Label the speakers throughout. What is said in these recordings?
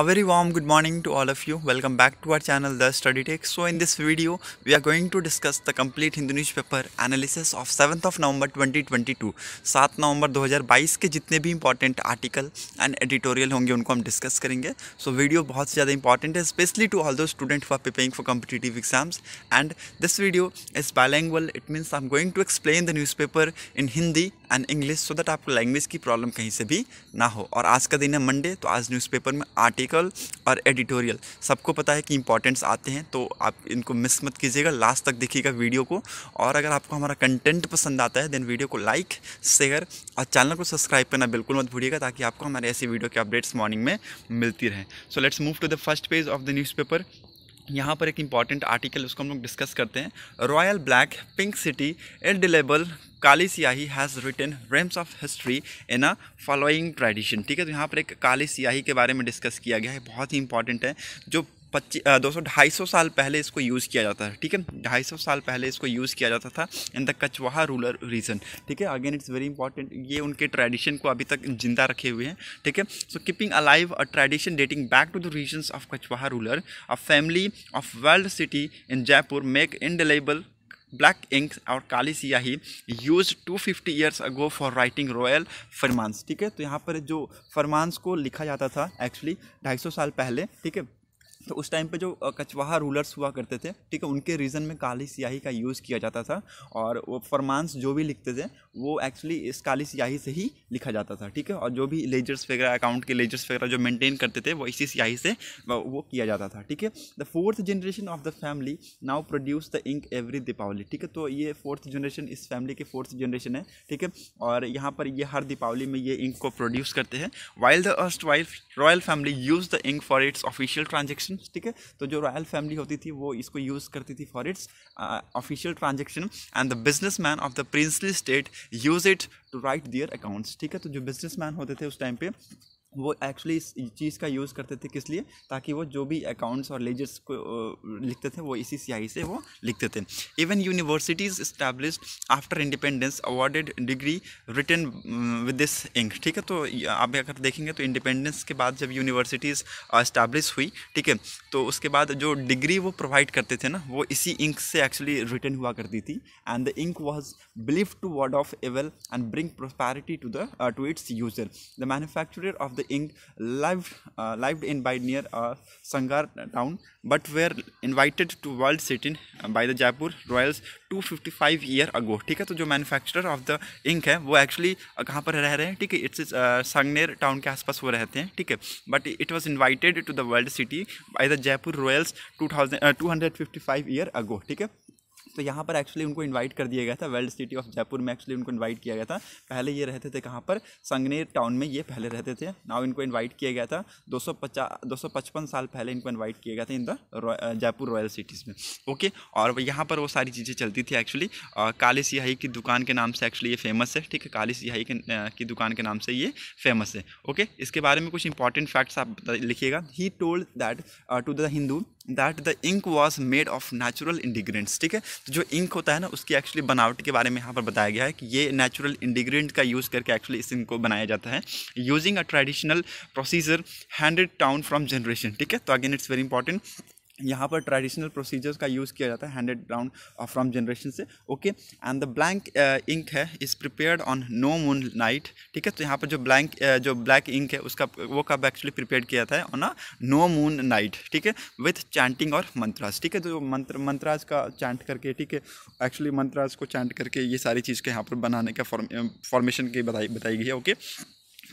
Speaker 1: A very warm good morning to all of you. Welcome back to our channel The Study Tech. So in this video, we are going to discuss the complete Hindi newspaper analysis of 7th of November 2022. 7 November 2022 ke jitne important article and editorial honge unko hum discuss karenge. So video bahut zyada important hai especially to all those students who are preparing for competitive exams and this video is bilingual. It means I'm going to explain the newspaper in Hindi and English so that आपको language की problem कहीं से भी ना हो और आज का दिन है मंडे तो आज न्यूज़पेपर में आर्टिकल और एडिटोरियल सबको पता है कि इंपॉर्टेंट्स आते हैं तो आप इनको मिस मत कीजिएगा लास्ट तक देखिएगा वीडियो को और अगर आपको हमारा कंटेंट पसंद आता है देन वीडियो को लाइक शेयर और चैनल को सब्सक्राइब करना बिल्कुल मत भूलिएगा ताकि आपको हमारे ऐसी वीडियो के अपडेट्स मॉर्निंग में मिलती रहे so let's move to the first page of the newspaper यहाँ पर एक इम्पॉर्टेंट आर्टिकल उसको हम लोग डिस्कस करते हैं royal black pink city delible kali siyahi has written reams of history in a following tradition ठीक है तो यहाँ पर एक काली सियाही के बारे में डिस्कस किया गया है बहुत ही इंपॉर्टेंट है जो पच्चीस दो सौ ढाई सौ साल पहले इसको यूज़ किया जाता है ठीक है ढाई सौ साल पहले इसको यूज़ किया जाता था in the Kachwaha ruler region ठीक है अगेन इट्स वेरी इंपॉर्टेंट ये उनके ट्रेडिशन को अभी तक जिंदा रखे हुए हैं ठीक है so keeping alive a tradition dating back to the regions of Kachwaha ruler a family of world city in Jaipur make indelible black ink और kali siyahi use 250 years ago for writing royal फरमानस ठीक है तो यहाँ पर जो फरमानस को लिखा जाता था एक्चुअली सौ साल पहले ठीक है तो उस टाइम पे जो कचवाहा रूलर्स हुआ करते थे ठीक है उनके रीजन में काली स्याही का यूज़ किया जाता था और वो फरमानस जो भी लिखते थे वो एक्चुअली इस काली स्याही से ही लिखा जाता था ठीक है और जो भी लेजर्स वगैरह अकाउंट के लेजर्स वगैरह जो मेंटेन करते थे वो इसी स्याही से वो किया जाता था ठीक है the fourth generation of the family now produce the ink every Deepawali ठीक है तो ये फोर्थ जनरेशन इस फैमिली के फोर्थ जनरेशन है ठीक है और यहाँ पर ये हर दीपावली में ये इंक को प्रोड्यूस करते हैं while the erstwhile royal family use the ink for its official transaction transaction ठीक है तो जो रॉयल फैमिली होती थी वो इसको यूज़ करती थी for its official transaction and the business man of the princely state use it to write their accounts ठीक है तो जो बिजनेस होते थे उस टाइम पे वो एक्चुअली इस चीज़ का यूज़ करते थे किस लिए ताकि वो जो भी अकाउंट्स और लेजर्स को लिखते थे वो इसी सियाही से वो लिखते थे even universities establish after independence awarded degree written with this ink ठीक है तो आप अगर देखेंगे तो इंडिपेंडेंस के बाद जब यूनिवर्सिटीज़ इस्टेब्लिश हुई ठीक है तो उसके बाद जो डिग्री वो प्रोवाइड करते थे ना वो इसी इंक से एक्चुअली रिटर्न हुआ करती थी and the ink was believe to ward off evil and bring prosperity to the to its user the manufacture of the ink live live in by near Sanganer town but were invited to world invited by the Jaipur royals the Jaipur Royals 255 year ago ठीक है तो जो manufacturer of the ink है वो actually uh, कहाँ पर रह रहे हैं ठीक है इट्स संगनेर टाउन के आसपास वो रहते हैं ठीक है but it was invited to the world city by the Jaipur royals two two thousand hundred fifty five year ago ठीक है तो यहाँ पर एक्चुअली उनको इन्वाइट कर दिया गया था वेल्ड सिटी ऑफ जयपुर में एक्चुअली उनको इन्वाइट किया गया था पहले ये रहते थे कहाँ पर संगनेर टाउन में ये पहले रहते थे नाव इनको इन्वाइट किया गया था दो सौ साल पहले इनको इन्वाइट किया गया था in the Jaipur royal cities में ओके और यहाँ पर वो सारी चीज़ें चलती थी एक्चुअली काली सियाही की दुकान के नाम से एक्चुअली ये फेमस है ठीक है काली सियाही की दुकान के नाम से ये फेमस है ओके इसके बारे में कुछ इंपॉर्टेंट फैक्ट्स आप लिखिएगा he told that to the Hindu that the ink was made of natural ingredients ठीक है तो जो इंक होता है ना उसकी एक्चुअली बनावट के बारे में यहाँ पर बताया गया है कि ये नेचुरल इंडिग्रेंट का यूज़ करके एक्चुअली इस इंक को बनाया जाता है using a traditional procedure handed down from generation ठीक है तो अगेन इट्स वेरी इंपॉर्टेंट यहाँ पर ट्रेडिशनल प्रोसीजर्स का यूज़ किया जाता है हैंडेड डाउन फ्रॉम जनरेशन से okay and the blank ink है is prepared on no moon night ठीक है तो यहाँ पर जो ब्लैंक uh, जो ब्लैक इंक है उसका वो कब एक्चुअली प्रिपेयर किया जाता है on a no moon night ठीक है विथ चैंटिंग और मंत्राज ठीक है तो मंत्र मंत्राज का चैंट करके ठीक है एक्चुअली मंत्राज को चैंट करके ये सारी चीज़ के यहाँ पर बनाने का फॉर्मेशन uh, की बताई बताई गई है ओके okay?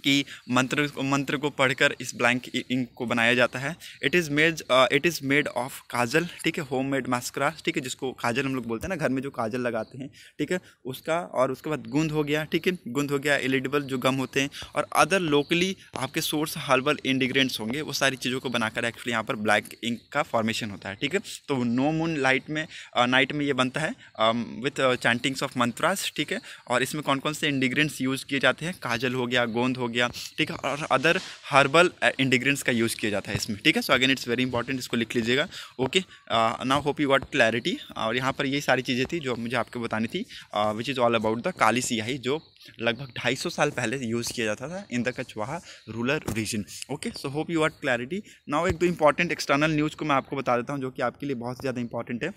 Speaker 1: की मंत्र मंत्र को पढ़कर इस ब्लैंक इंक को बनाया जाता है it is made it is made of kajal ठीक है होम मेड मास्करा ठीक है जिसको काजल हम लोग बोलते हैं ना घर में जो काजल लगाते हैं ठीक है उसका और उसके बाद गुंद हो गया ठीक है गुंद हो गया एलिडिबल जो गम होते हैं और अदर लोकली आपके सोर्स हर्बल इंडिग्रेंट्स होंगे वो सारी चीज़ों को बनाकर एक्चुअली यहाँ पर ब्लैक इंक का फॉर्मेशन होता है ठीक है तो नो मून लाइट में नाइट uh, में ये बनता है विथ चैंटिंग्स ऑफ मंत्रास ठीक है और इसमें कौन कौन से इंडिग्रेंट्स यूज़ किए जाते हैं काजल हो गया गोंद हो गया ठीक है और अदर हर्बल इंडिग्रेंट्स का यूज़ किया जाता है इसमें ठीक है so again it's very important इसको लिख लीजिएगा okay now hope you got clarity और यहाँ पर ये सारी चीज़ें थी जो मुझे आपको बतानी थी which is all about the kali siyahi जो लगभग 250 साल पहले यूज़ किया जाता था in the Kachwaha rural region okay so hope you got clarity now एक दो इंपॉर्टेंट एक्सटर्नल न्यूज़ को मैं आपको बता देता हूँ जो कि आपके लिए बहुत ज़्यादा इंपॉर्टेंट है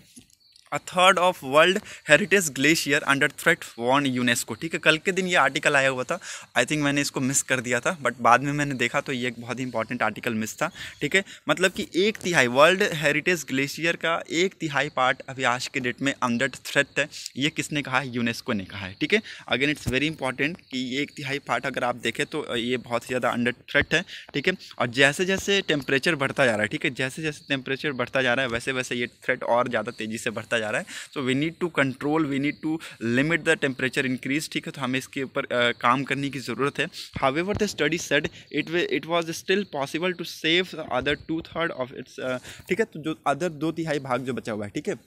Speaker 1: a third of world heritage glacier under threat warn UNESCO ठीक है कल के दिन ये आर्टिकल आया हुआ था आई थिंक मैंने इसको मिस कर दिया था बट बाद में मैंने देखा तो ये एक बहुत ही इंपॉर्टेंट आर्टिकल मिस था ठीक है मतलब कि एक तिहाई वर्ल्ड हेरिटेज ग्लेशियर का एक तिहाई पार्ट अभी आज के डेट में अंडर थ्रेट है ये किसने कहा है यूनेस्को ने कहा है ठीक है अगेन इट्स वेरी इंपॉर्टेंट कि ये एक तिहाई पार्ट अगर आप देखें तो ये बहुत ही ज़्यादा अंडर थ्रेट है ठीक है और जैसे जैसे टेम्परेचर बढ़ता जा रहा है ठीक है जैसे जैसे टेम्परेचर बढ़ता जा रहा है वैसे वैसे ये थ्रेट और ज़्यादा तेज़ी से बढ़ता जा जा रहा है so we need to control we need to limit the temperature increase ठीक है तो हमें इसके ऊपर काम करने की ज़रूरत है however the study said it it was still possible to save other two third of its ठीक है तो जो अदर दो तिहाई भाग जो बचा हुआ है ठीक है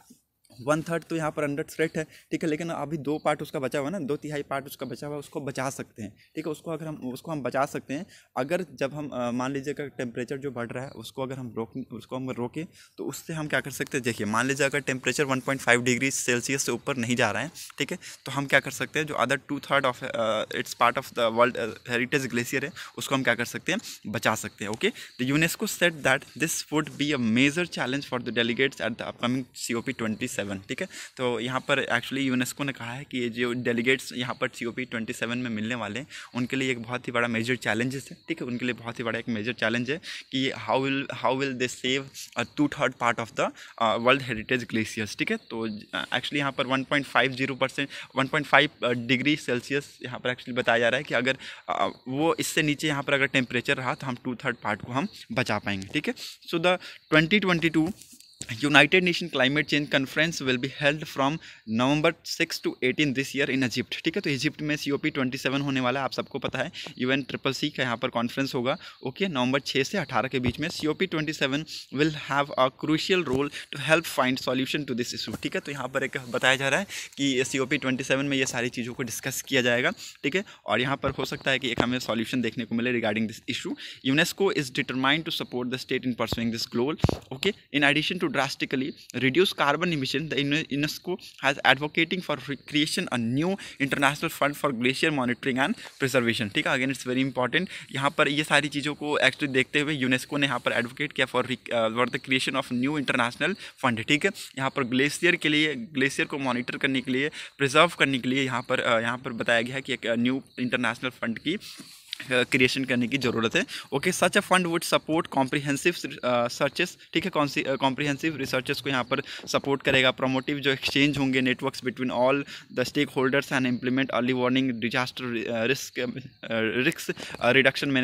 Speaker 1: वन थर्ड तो यहाँ पर अंडर थ्रेट है ठीक है लेकिन अभी दो पार्ट उसका बचा हुआ है ना दो तिहाई पार्ट उसका बचा हुआ है उसको बचा सकते हैं ठीक है उसको अगर हम उसको हम बचा सकते हैं अगर जब हम मान लीजिए अगर टेम्परेचर जो बढ़ रहा है उसको अगर हम रोक उसको हम रोकें तो उससे हम क्या कर सकते हैं देखिए मान लीजिए अगर टेम्परेचर वन डिग्री सेल्सियस से ऊपर नहीं जा रहा है ठीक है तो हम क्या कर सकते हैं जो other two third of its part of the world heritage glacier है उसको हम क्या कर सकते हैं बचा सकते हैं okay the UNESCO said that this would be a major challenge for the delegates at the upcoming C O P twenty seven seven ठीक है तो यहाँ पर एक्चुअली यूनेस्को ने कहा है कि ये जो डेलीगेट्स यहाँ पर C O P twenty seven में मिलने वाले हैं उनके लिए एक बहुत ही बड़ा मेजर चैलेंजेस है ठीक है उनके लिए बहुत ही बड़ा एक मेजर चैलेंज है कि how will how will they save two third part of the world heritage glaciers ठीक है तो एक्चुअली uh, यहाँ पर one point five zero percent one point five degree Celsius यहाँ पर एक्चुअली बताया जा रहा है कि अगर uh, वो इससे नीचे यहाँ पर अगर टेम्परेचर रहा तो हम टू थर्ड पार्ट को हम बचा पाएंगे ठीक है so the twenty twenty two United Nation climate change conference will be held from November six to eighteen this year in Egypt ठीक है तो इजिप्ट में C O P twenty seven होने वाला है आप सबको पता है यू एन ट्रिपल सी का यहाँ पर कॉन्फ्रेंस होगा ओके नवंबर छः से अठारह के बीच में C O P twenty seven will have a crucial role to help find solution to this issue ठीक है तो यहाँ पर एक बताया जा रहा है कि C O P twenty seven में ये सारी चीज़ों को डिस्कस किया जाएगा ठीक है और यहाँ पर हो सकता है कि एक हमें सॉल्यूशन देखने को मिले regarding this issue UNESCO is determined to support the state in pursuing this goal okay in addition to drastically reduce carbon emission, the UNESCO has advocating for creation a new international fund for glacier monitoring and preservation. ठीक है again it's very important यहाँ पर ये सारी चीज़ों को actually देखते हुए यूनेस्को ने यहाँ पर एडवोकेट किया for for the creation of new international fund ठीक है यहाँ पर ग्लेशियर के लिए ग्लेशियर को मॉनिटर करने के लिए प्रिजर्व करने के लिए यहाँ पर uh, यहाँ पर बताया गया है कि एक न्यू इंटरनेशनल फंड की क्रिएशन करने की ज़रूरत है okay such a fund would support comprehensive searches ठीक है कौन सी कॉम्प्रिहेंसिव रिसर्चेस को यहाँ पर सपोर्ट करेगा प्रोमोटिव जो एक्सचेंज होंगे networks between all the stakeholders and implement early warning disaster risk risk reduction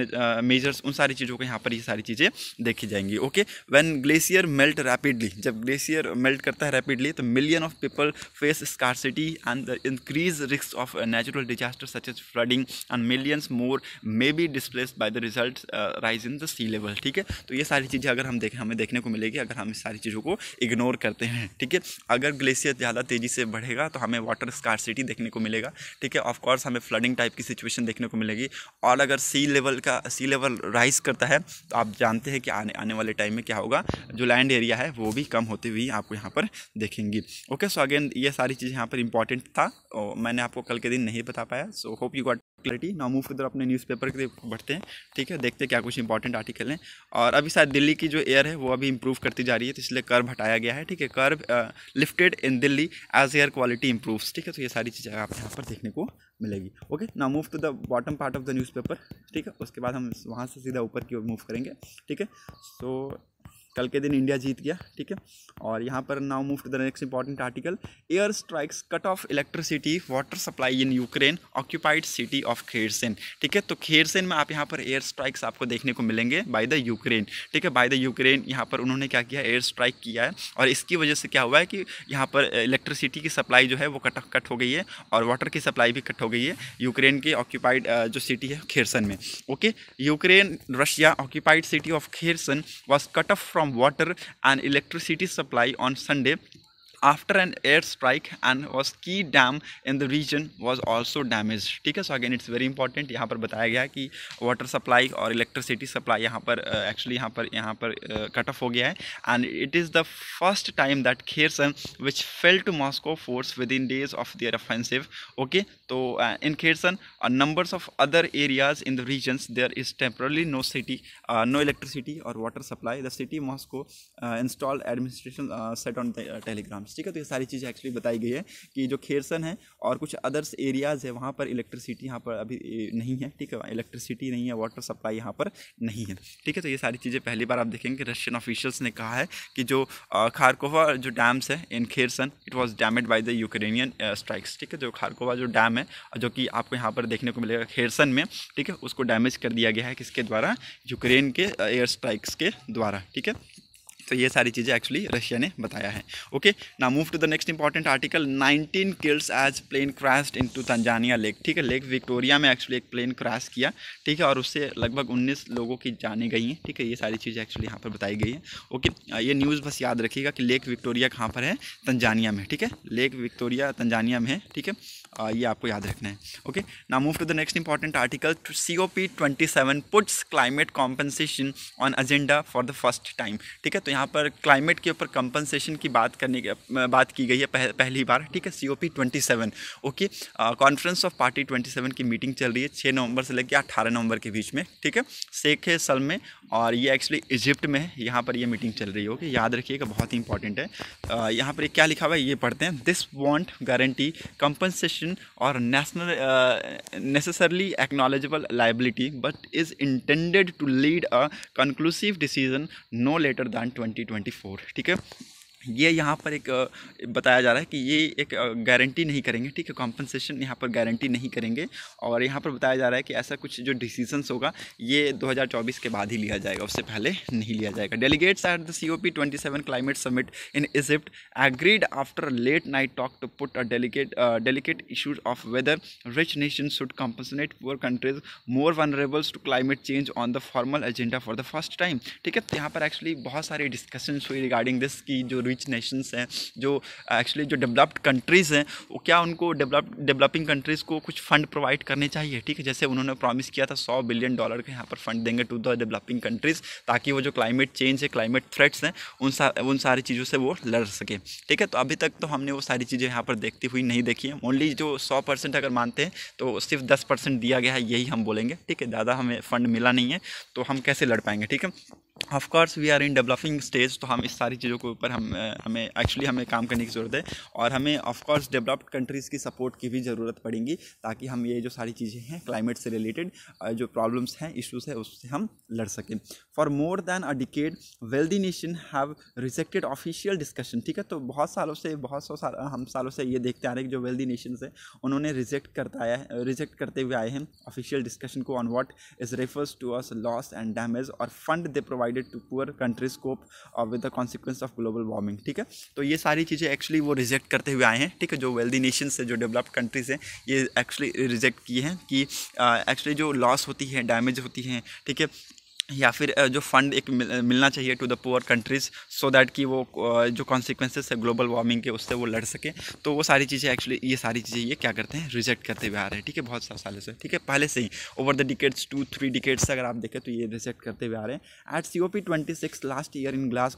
Speaker 1: measures उन सारी चीज़ों को यहाँ पर ये सारी चीज़ें देखी जाएंगी okay when glacier melt rapidly जब ग्लेशियर मेल्ट करता है रैपिडली तो million of people face scarcity and increase risk of natural disaster such as flooding and millions more may be displaced by the result rise in the sea level ठीक है तो ये सारी चीज़ें अगर हम देखें हमें देखने को मिलेगी अगर हम इस सारी चीज़ों को इग्नोर करते हैं ठीक है अगर ग्लेशियर ज़्यादा तेज़ी से बढ़ेगा तो हमें वाटर स्कारसिटी देखने को मिलेगा ठीक है ऑफकोर्स हमें फ्लडिंग टाइप की सिचुएशन देखने को मिलेगी और अगर सी लेवल का सी लेवल राइज करता है तो आप जानते हैं कि आने आने वाले टाइम में क्या होगा जो लैंड एरिया है वो भी कम होते हुए आपको यहाँ पर देखेंगी ओके सो अगेन ये सारी चीज़ें यहाँ पर इंपॉर्टेंट था और मैंने आपको कल के दिन नहीं बता पाया so hope you got clarity ना मूव की तरफ अपने न्यूज़पेपर की तरफ बढ़ते हैं ठीक है देखते हैं क्या कुछ इंपॉर्टेंट आर्टिकल हैं और अभी शायद दिल्ली की जो एयर है वो अभी इंप्रूव करती जा रही है तो इसलिए कर्व हटाया गया है ठीक है curbs lifted in Delhi as air quality improves ठीक है तो ये सारी चीज़ें आप यहाँ पर देखने को मिलेगी ओके ना move to the bottom part of the news ठीक है उसके बाद हम वहाँ से सीधा ऊपर की ओर मूव करेंगे ठीक है सो कल के दिन इंडिया जीत गया ठीक है और यहाँ पर now move to the next important article air strikes cut off electricity water supply in Ukraine occupied city of Kherson ठीक है तो खेरसेन में आप यहाँ पर एयर स्ट्राइक्स आपको देखने को मिलेंगे बाय द यूक्रेन ठीक है बाय द यूक्रेन यहाँ पर उन्होंने क्या किया एयर स्ट्राइक किया है और इसकी वजह से क्या हुआ है कि यहाँ पर इलेक्ट्रिसिटी की सप्लाई जो है वो कट कट हो गई है और वाटर की सप्लाई भी कट हो गई है यूक्रेन के ऑक्यूपाइड जो सिटी है खेरसन में okay Ukraine Russia occupied city of Kherson was cut off from from water and electricity supply on Sunday after an airstrike and was key dam in the region was also damaged ठीक है so again it's very important यहाँ पर बताया गया कि water supply और electricity supply यहाँ पर एक्चुअली uh, यहाँ पर यहाँ पर कट uh, ऑफ हो गया है and it is the first time that Kherson which fell to Moscow force within days of their offensive okay तो in Kherson numbers of other areas in the regions there is temporarily no city no electricity और water supply the city Moscow install administration set on the Telegrams ठीक है तो ये सारी चीज़ें actually बताई गई है कि जो खेरसन है और कुछ अदर्स एरियाज़ है वहाँ पर इलेक्ट्रिसिटी यहाँ पर अभी नहीं है ठीक है इलेक्ट्रिसिटी नहीं है वाटर सप्लाई यहाँ पर नहीं है ठीक है तो ये सारी चीज़ें पहली बार आप देखेंगे रशियन ऑफिशियल्स ने कहा है कि जो खारकोवा जो डैम्स है in Kherson it was damaged by the Ukrainian strikes ठीक है जो खारकोवा जो डैम है जो कि आपको यहाँ पर देखने को मिलेगा खेरसन में ठीक है उसको डैमेज कर दिया गया है किसके द्वारा यूक्रेन के एयर स्ट्राइक्स के द्वारा ठीक है तो ये सारी चीज़ें एक्चुअली रशिया ने बताया है ओके ना move to the next important article 19 kills as plane crash into Tanzania lake ठीक है लेक विक्टोरिया में एक्चुअली एक प्लेन क्रैश किया ठीक है और उससे लगभग 19 लोगों की जाने गई हैं ठीक है ये सारी चीज़ें एक्चुअली यहाँ पर बताई गई हैं ओके ये न्यूज़ बस याद रखिएगा कि लेक विक्टोरिया कहाँ पर है तंजानिया में ठीक है लेक विक्टोरिया तंजानिया में है ठीक है ये आपको याद रखना है ओके ना move to the next important article C O P twenty seven puts climate compensation on agenda for the first time ठीक है तो यहाँ पर क्लाइमेट के ऊपर कंपनसेशन की बात करने की बात की गई है पह, पहली बार ठीक है C O P twenty seven okay conference of party twenty seven की मीटिंग चल रही है छः नवंबर से लेकर अट्ठारह नवंबर के बीच में ठीक है सेख है सल में और ये एक्चुअली इजिप्ट में है यहाँ पर ये मीटिंग चल रही है ओके याद रखिएगा बहुत ही इंपॉर्टेंट है यहाँ पर क्या लिखा हुआ है ये पढ़ते हैं दिस वॉन्ट गारंटी कंपनसेशन और national necessarily acknowledgeable liability but is intended to lead a conclusive decision no later than 2024 ठीक है ये यहाँ पर एक बताया जा रहा है कि ये एक गारंटी नहीं करेंगे ठीक है कॉम्पनसेशन यहाँ पर गारंटी नहीं करेंगे और यहाँ पर बताया जा रहा है कि ऐसा कुछ जो डिसीजंस होगा ये 2024 के बाद ही लिया जाएगा उससे पहले नहीं लिया जाएगा delegates at the C O P twenty seven climate summit in Egypt agreed after late night talk to put a delegate delicate issues of whether rich nation should compensate poor countries more vulnerables to climate change on the formal agenda for the first time ठीक है तो यहाँ पर actually बहुत सारी discussions हुई regarding this की जो रिच नेशंस हैं जो एक्चुअली uh, जो डेवलप्ड कंट्रीज़ हैं वो क्या उनको डेवलप डेवलपिंग कंट्रीज़ को कुछ फंड प्रोवाइड करने चाहिए ठीक है जैसे उन्होंने प्रॉमिस किया था सौ बिलियन डॉलर के यहाँ पर फंड देंगे टू द डेवलपिंग कंट्रीज़ ताकि वो जो क्लाइमेट चेंज है क्लाइमेट थ्रेट्स हैं उन सा उन सारी चीज़ों से वो लड़ सके ठीक है तो अभी तक तो हमने वो सारी चीज़ें यहाँ पर देखती हुई नहीं देखी हैं ओनली जो सौ परसेंट अगर मानते हैं तो सिर्फ दस परसेंट दिया गया है यही हम बोलेंगे ठीक है ज़्यादा हमें फ़ंड मिला नहीं है तो हम कैसे लड़ पाएंगे ठीक है of course we are in developing stage तो हम इस सारी चीज़ों के ऊपर हम हमें एक्चुअली हमें काम करने की ज़रूरत है और हमें ऑफ कोर्स डेवलप्ड कंट्रीज़ की सपोर्ट की भी ज़रूरत पड़ेगी ताकि हम ये जो सारी चीज़ें हैं क्लाइमेट से रिलेटेड जो प्रॉब्लम्स हैं इश्यूज़ हैं उससे हम लड़ सकें for more than a decade wealthy nation have rejected official discussion ठीक है तो बहुत सालों से बहुत सौ साल हम सालों से ये देखते आ रहे हैं कि जो वेल्दी नेशन है उन्होंने रिजेक्ट करता है रिजेक्ट करते हुए आए हैं ऑफिशियल डिस्कशन को on what is refers to us loss and damage और fund they provide provided to poor countries cope with the consequence of global warming ठीक है तो ये सारी चीज़ें एक्चुअली वो रिजेक्ट करते हुए आए हैं ठीक है जो वेल्दी नेशन से जो डेवलप्ड कंट्रीज़ हैं ये एक्चुअली रिजेक्ट किए हैं कि एक्चुअली uh, जो लॉस होती है डैमेज होती हैं ठीक है या फिर जो फंड एक मिलना चाहिए to the poor countries so that कि वो जो कॉन्सिक्वेंसेस है ग्लोबल वार्मिंग के उससे वो लड़ सके तो वो सारी चीज़ें एक्चुअली ये सारी चीज़ें ये क्या करते हैं रिजेक्ट करते हुए आ रहे हैं ठीक है बहुत सारे सालों से ठीक है पहले से ही over the decades two three decades अगर आप देखें तो ये रिजेक्ट करते हुए आ रहे हैं at C O P twenty six last year in Glasgow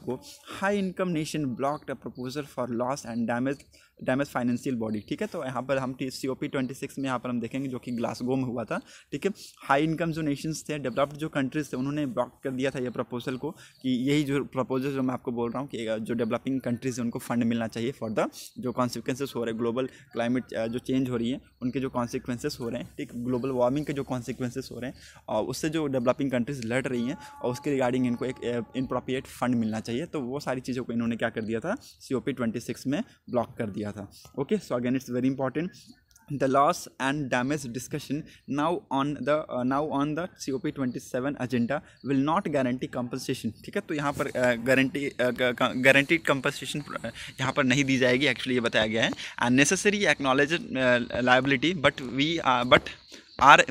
Speaker 1: high income nation blocked a proposal for loss and damage damage financial body ठीक है तो यहाँ पर हम C O P twenty six में यहाँ पर हम देखेंगे जो कि ग्लासगो में हुआ था ठीक है हाई इनकम जो नेशंस थे डेवलप्ड जो कंट्रीज थे उन्होंने ब्लॉक कर दिया था ये प्रपोजल को कि यही जो प्रपोजल जो मैं आपको बोल रहा हूँ कि जो डेवलपिंग कंट्रीज हैं उनको फंड मिलना चाहिए फॉर द जो कॉन्सिक्वेंसेस हो रहे हैं ग्लोबल क्लाइमेट जो चेंज हो रही है उनके जो कॉन्सिक्वेंसेस हो रहे हैं ठीक ग्लोबल वार्मिंग के जो कॉन्सिक्वेंसेस हो रहे हैं और उससे जो डेवलपिंग कंट्रीज लड़ रही हैं और उसके रिगार्डिंग इनको एक इनप्रोप्रिएट फंड मिलना चाहिए तो वो सारी चीज़ों को इन्होंने क्या कर दिया था C O P twenty six में ब्लॉक कर दिया किया था okay so again it's very important damage discussion now on the now on the C O P twenty seven agenda will not guarantee compensation ठीक है तो यहाँ पर गारंटी गारंटीड कंपनसेशन यहाँ पर नहीं दी जाएगी एक्चुअली ये बताया गया है and necessary acknowledge liability but we but are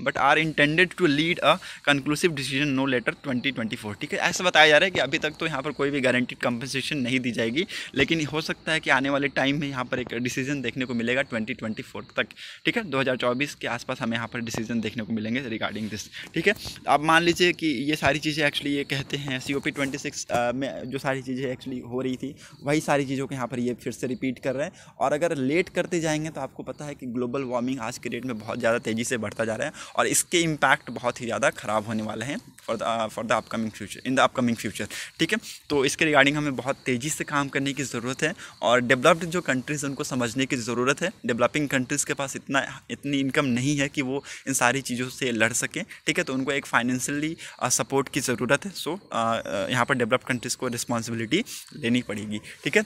Speaker 1: but are intended to lead a conclusive decision no later 2024 ठीक है ऐसा बताया जा रहा है कि अभी तक तो यहाँ पर कोई भी गारंटीड कंपनसेशन नहीं दी जाएगी लेकिन हो सकता है कि आने वाले टाइम में यहाँ पर एक डिसीजन देखने को मिलेगा 2024 तक ठीक है 2024 के आसपास हमें यहाँ पर डिसीजन देखने को मिलेंगे रिगार्डिंग दिस ठीक है अब मान लीजिए कि ये सारी चीज़ें एक्चुअली ये कहते हैं C O P twenty six में जो सारी चीज़ें एक्चुअली हो रही थी वही सारी चीज़ों को यहाँ पर ये फिर से रिपीट कर रहे हैं और अगर लेट करते जाएंगे तो आपको पता है कि ग्लोबल वार्मिंग आज के डेट में बहुत ज़्यादा तेज़ी तेज़ी से बढ़ता जा रहा है और इसके इम्पैक्ट बहुत ही ज़्यादा ख़राब होने वाले हैं for the for the upcoming future in the upcoming future ठीक है तो इसके रिगार्डिंग हमें बहुत तेज़ी से काम करने की ज़रूरत है और डेवलप्ड जो कंट्रीज़ उनको समझने की ज़रूरत है डेवलपिंग कंट्रीज़ के पास इतना इतनी इनकम नहीं है कि वो इन सारी चीज़ों से लड़ सकें ठीक है तो उनको एक फाइनेंशियली सपोर्ट uh, की ज़रूरत है सो uh, uh, यहाँ पर डेवलप्ड कंट्रीज़ को रिस्पॉन्सिबिलिटी लेनी पड़ेगी ठीक है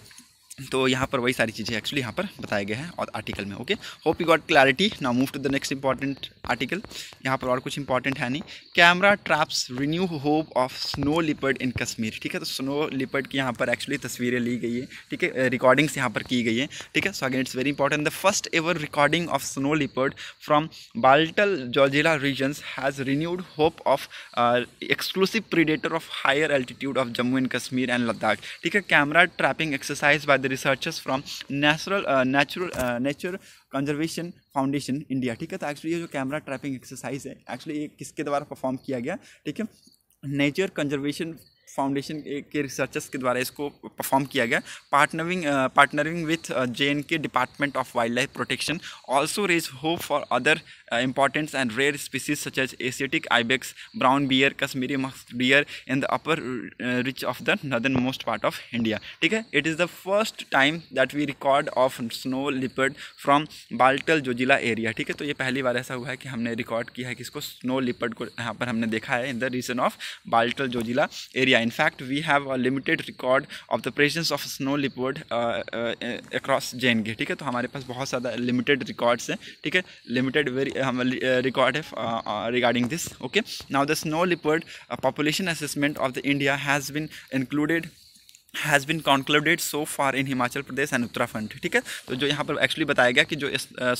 Speaker 1: तो यहाँ पर वही सारी चीज़ें एक्चुअली यहाँ पर बताए गए हैं और आर्टिकल में okay hope you got clarity now move to the next important article यहाँ पर और कुछ इंपॉर्टेंट है नहीं camera traps renew hope of snow leopard in Kashmir ठीक है तो स्नो लिपर्ड की यहाँ पर एक्चुअली तस्वीरें ली गई है ठीक है रिकॉर्डिंग्स uh, यहाँ पर की गई है ठीक है so again it's very important the first ever recording of snow leopard from Baltal Zojila regions has renewed hope of exclusive predator of higher altitude of Jammu and Kashmir and Ladakh ठीक है camera trapping exercise by the researchers from natural natural natural conservation foundation India ठीक है तो actually ये जो camera trapping exercise है actually ये किसके द्वारा परफॉर्म किया गया ठीक है नेचर कंजर्वेशन फाउंडेशन के रिसर्चर्स के द्वारा इसको परफॉर्म किया गया partnering partnering with J and K department of wildlife protection also raise hope for other important and rare species such as Asiatic ibex brown bear Kashmiri musk deer in the upper reach of the northern most part of India ठीक है it is the first time that we record of snow leopard from Baltal Zojila area ठीक है तो ये पहली बार ऐसा हुआ है कि हमने रिकॉर्ड किया है कि इसको स्नो लिपर्ड को यहाँ पर हमने देखा है in the region of Baltal Zojila area in fact we have a limited record of the presence of snow leopard uh, uh, across jng theek hai to hamare paas bahut sada limited records hai limited very hum uh, uh, record hai regarding this okay now the snow leopard population assessment of the india has been included has been concluded so far in Himachal Pradesh and Uttarakhand ठीक है तो जो यहाँ पर actually बताया गया कि जो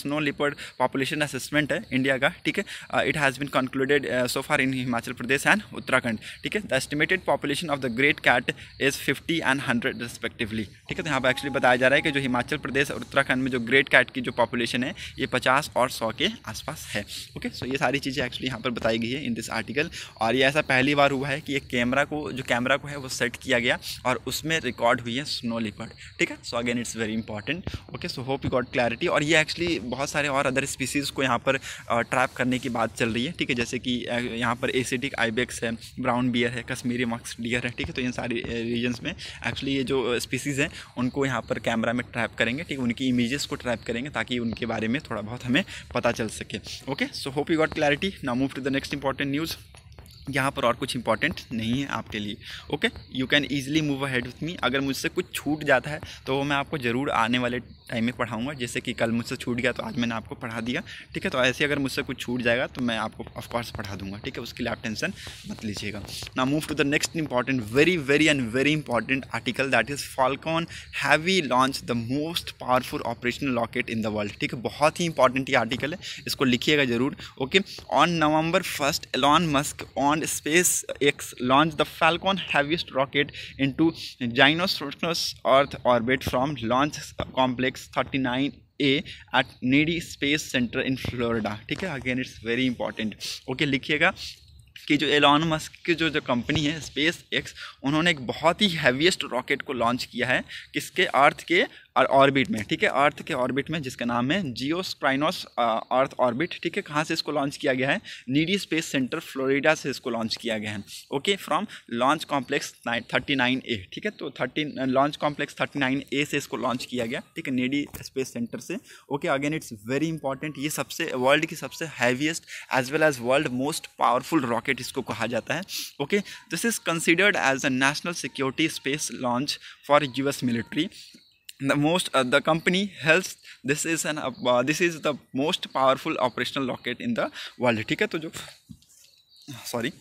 Speaker 1: स्नो लिपर्ड पॉपुलेशन असेसमेंट है इंडिया का ठीक है it has been concluded so far in Himachal Pradesh and Uttarakhand ठीक है the estimated population of the great cat is fifty and hundred respectively ठीक है तो यहाँ पर एक्चुअली बताया जा रहा है कि जो हिमाचल प्रदेश और उत्तराखंड में जो ग्रेट कैट की जो पॉपुलेशन है ये पचास और सौ के आसपास है ओके सो ये सारी चीज़ें एक्चुअली यहाँ पर बताई गई है इन दिस आर्टिकल और ये ऐसा पहली बार हुआ है कि एक कैमरा को जो कैमरा को है वो सेट किया गया और उस इसमें रिकॉर्ड हुई है स्नो लिपर्ड ठीक है so again it's very important okay so hope you got clarity और ये एक्चुअली बहुत सारे और अदर स्पीसीज़ को यहाँ पर ट्रैप uh, करने की बात चल रही है ठीक है जैसे कि uh, यहाँ पर एसिडिक आईबेक्स है ब्राउन बियर है कश्मीरी मक्स डियर है ठीक है तो इन सारी रीजन्स uh, में एक्चुअली ये जो स्पीसीज़ हैं उनको यहाँ पर कैमरा में ट्रैप करेंगे ठीक है उनकी इमेजेस को ट्रैप करेंगे ताकि उनके बारे में थोड़ा बहुत हमें पता चल सके okay so hope you got clarity ना move to the next important news यहाँ पर और कुछ इंपॉर्टेंट नहीं है आपके लिए okay you can easily move ahead with me अगर मुझसे कुछ छूट जाता है तो मैं आपको ज़रूर आने वाले टाइम में पढ़ाऊँगा जैसे कि कल मुझसे छूट गया तो आज मैंने आपको पढ़ा दिया ठीक है तो ऐसे अगर मुझसे कुछ छूट जाएगा तो मैं आपको ऑफकोर्स पढ़ा दूंगा ठीक है उसके लिए आप टेंशन मत लीजिएगा ना move to the next important very very and very important article that is Falcon Heavy launch the most powerful operational rocket in the world ठीक है बहुत ही इंपॉर्टेंट ये आर्टिकल है इसको लिखिएगा ज़रूर okay on November first Elon Musk on on SpaceX launched the Falcon Heaviest rocket into Gynostratos Earth orbit from Launch Complex 39 A at Kennedy Space Center in Florida ठीक है again it's very important okay लिखिएगा कि जो Elon Musk की जो जो company है space x उन्होंने एक बहुत ही हैवीएस्ट रॉकेट को लॉन्च किया है किसके अर्थ के और ऑर्बिट में ठीक है अर्थ के ऑर्बिट में जिसका नाम है जियो स्प्राइनोस अर्थ ऑर्बिट ठीक है कहाँ से इसको लॉन्च किया गया है नीडी स्पेस सेंटर फ्लोरिडा से इसको लॉन्च किया गया है okay from launch complex thirty nine A ठीक है तो thirty launch complex thirty nine A से इसको लॉन्च किया गया ठीक है नीडी स्पेस सेंटर से okay again it's very important ये सबसे वर्ल्ड की सबसे heaviest as well as world most powerful rocket इसको कहा जाता है okay this is considered as a national security space launch for US military the most uh, the company helps this is an uh, uh, this is the most powerful operational rocket in the world ठीक है तो जो sorry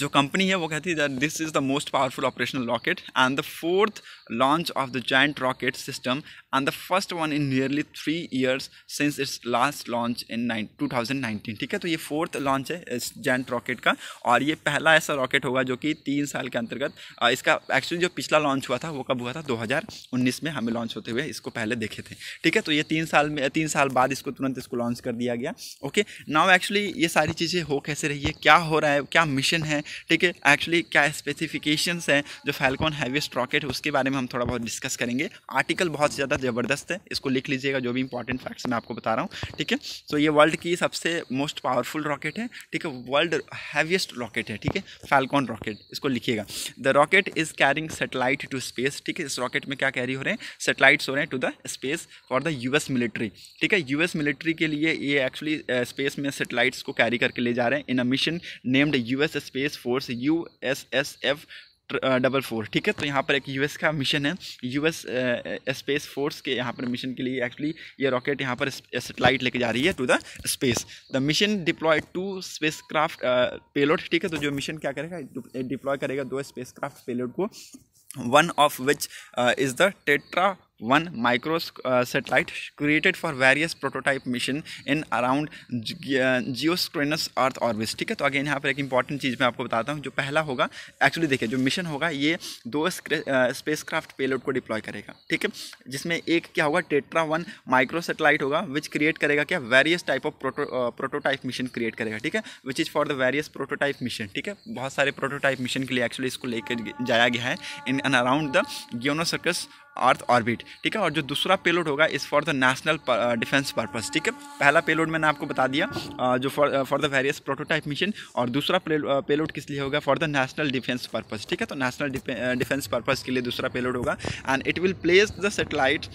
Speaker 1: जो company है वो कहती है that this is the most powerful operational rocket and the fourth launch of the joint rocket system and the first one in nearly three years since its last launch in 2019 ठीक है तो ये fourth launch है इस gent rocket का और ये पहला ऐसा रॉकेट होगा जो कि तीन साल के अंतर्गत इसका एक्चुअली जो पिछला लॉन्च हुआ था वो कब हुआ था 2019 में हमें लॉन्च होते हुए इसको पहले देखे थे ठीक है तो ये तीन साल में तीन साल बाद इसको तुरंत इसको लॉन्च कर दिया गया ओके नाउ एक्चुअली ये सारी चीज़ें हो कैसे रही है क्या हो रहा है क्या मिशन है ठीक है एक्चुअली क्या स्पेसिफिकेशन हैं जो फैलकॉन हैवीस्ट रॉकेट है उसके बारे में हम थोड़ा बहुत डिस्कस करेंगे आर्टिकल बहुत ज़्यादा ज़बरदस्त है इसको लिख लीजिएगा जो भी इंपॉर्टेंट फैक्ट्स मैं आपको बता रहा हूँ ठीक है सो ये वर्ल्ड की सबसे मोस्ट पावरफुल रॉकेट है ठीक है वर्ल्ड हैवीएस्ट रॉकेट है ठीक है फैलकॉन रॉकेट इसको लिखिएगा the rocket is carrying satellite to space ठीक है इस रॉकेट में क्या कैरी हो रहे हैं सेटेलाइट्स हो रहे हैं to the space for the US military ठीक है यूएस मिलिट्री के लिए ये एक्चुअली स्पेस uh, में सेटेलाइट्स को कैरी करके ले जा रहे हैं in a mission named US space force U S S F double four ठीक है तो यहाँ पर एक यूएस का मिशन है यूएस स्पेस फोर्स के यहाँ पर मिशन के लिए एक्चुअली ये रॉकेट यहाँ पर सेटेलाइट लेके जा रही है to the space the mission deploy two spacecraft payload ठीक है तो जो मिशन क्या करेगा डिप्लॉय करेगा दो स्पेस क्राफ्ट पेलोड को one of which is the tetra one micro satellite created for various prototype mission in around geosynchronous earth orbit ठीक है तो अगेन यहाँ पर एक इंपॉर्टेंट चीज़ मैं आपको बताता हूँ जो पहला होगा एक्चुअली देखिए जो मिशन होगा ये दो स्पेस क्राफ्ट पेलोड को डिप्लॉय करेगा ठीक है जिसमें एक क्या होगा टेट्रा वन माइक्रो सेटेलाइट होगा विच क्रिएट करेगा क्या various type of prototype mission create करेगा ठीक है which is for the various prototype mission ठीक है बहुत सारे प्रोटोटाइप मिशन के लिए एक्चुअली इसको लेकर जाया गया है इन एंड अराउंड द ग्योनो अर्थ ऑर्बिट ठीक है और जो दूसरा पेलोड होगा is for the national defence purpose ठीक है पहला पेलोड मैंने आपको बता दिया uh, जो for the various prototype mission और दूसरा uh, पेलोड किस लिए होगा for the national defence purpose ठीक है तो नेशनल डिफेंस पर्पज के लिए दूसरा पेलोड होगा and it will place the satellite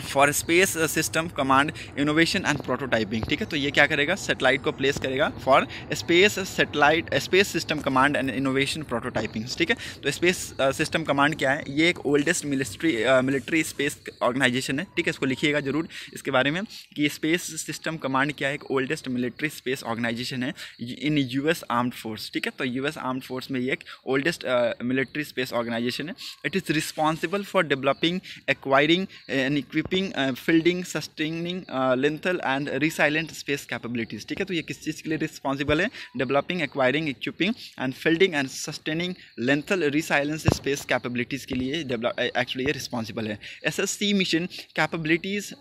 Speaker 1: for space system command innovation and prototyping ठीक है तो ये क्या करेगा सेटेलाइट को प्लेस करेगा for space satellite space system command and innovation prototyping ठीक है तो स्पेस सिस्टम कमांड क्या है ये एक oldest military military space organisation है ठीक है इसको लिखिएगा जरूर इसके बारे में कि स्पेस सिस्टम कमांड क्या है एक ओल्डेस्ट मिलिट्री स्पेस ऑर्गेनाइजेशन है in U S armed force ठीक है तो यू एस आर्म्ड फोर्स में ये एक ओल्डेस्ट मिलिट्री स्पेस ऑर्गेनाइजेशन है it is responsible for developing acquiring and equipping fielding sustaining lethal and resilient space capabilities ठीक है तो ये किस चीज़ के लिए रिस्पॉन्सिबल है developing acquiring equipping and fielding and sustaining lethal resilience space capabilities के लिए एक्चुअली uh, ये रिस्पॉन्सिबल है S S C mission capabilities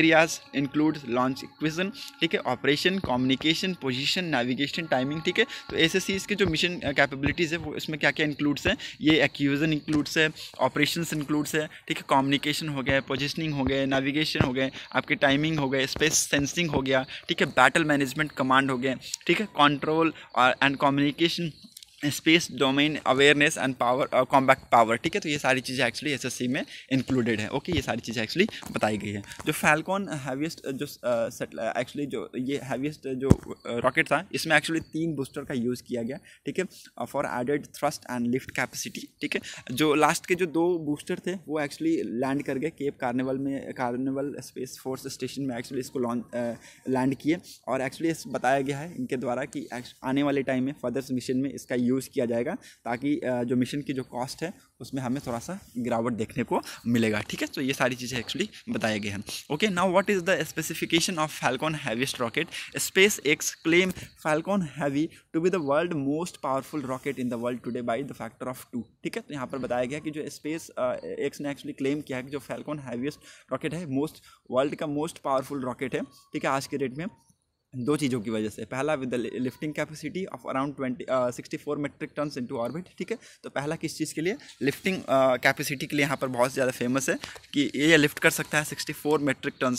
Speaker 1: areas include launch acquisition ठीक है operation communication position navigation timing ठीक है तो एस एस सी इसके जो मिशन कैपेबिलिटीज़ uh, है वो इसमें क्या क्या इंक्लूड्स हैं ये एक्विजन इंक्लूड्स है ऑपरेशन इंक्लूड्स है ठीक है कॉम्युनिकेशन हो गया है पोजिशनिंग हो गए नेविगेशन हो गए आपके टाइमिंग हो गए स्पेस सेंसिंग हो गया ठीक है बैटल मैनेजमेंट कमांड हो गए ठीक है control and communication space domain awareness and power combat power ठीक है तो ये सारी चीज़ें एक्चुअली एसएससी में इंक्लूडेड है ओके ये सारी चीज़ें एक्चुअली बताई गई है जो फैलकॉन हैवीस्ट जो एक्चुअली uh, जो uh, uh, ये हैवीस्ट uh, जो रॉकेट uh, था इसमें एक्चुअली तीन बूस्टर का यूज़ किया गया ठीक है for added thrust and lift capacity ठीक है जो लास्ट के जो दो बूस्टर थे वो एक्चुअली लैंड कर गए केप कार्निवल में कार्निवल स्पेस फोर्स स्टेशन में एक्चुअली इसको लॉन्च लैंड किए और एक्चुअली बताया गया है इनके द्वारा कि आने वाले टाइम में फर्दर्स मिशन में इसका यूज़ किया जाएगा ताकि जो मिशन की जो कॉस्ट है उसमें हमें थोड़ा सा गिरावट देखने को मिलेगा ठीक है तो ये सारी चीज़ें एक्चुअली बताए गए हैं okay now what is the specification of Falcon heaviest rocket SpaceX claim Falcon Heavy to be the world most powerful rocket in the world today by the factor of two ठीक है तो यहाँ पर बताया गया कि जो SpaceX ने एक्चुअली क्लेम किया है कि जो फैल्कॉन हैवीस्ट रॉकेट है मोस्ट वर्ल्ड का मोस्ट पावरफुल रॉकेट है ठीक है आज के डेट में दो चीज़ों की वजह से पहला with lifting capacity of around twenty sixty four metric ton into orbit ठीक है तो पहला किस चीज़ के लिए लिफ्टिंग कैपेसिटी uh, के लिए यहाँ पर बहुत ज़्यादा फेमस है कि ये लिफ्ट कर सकता है सिक्सटी फोर मेट्रिक टन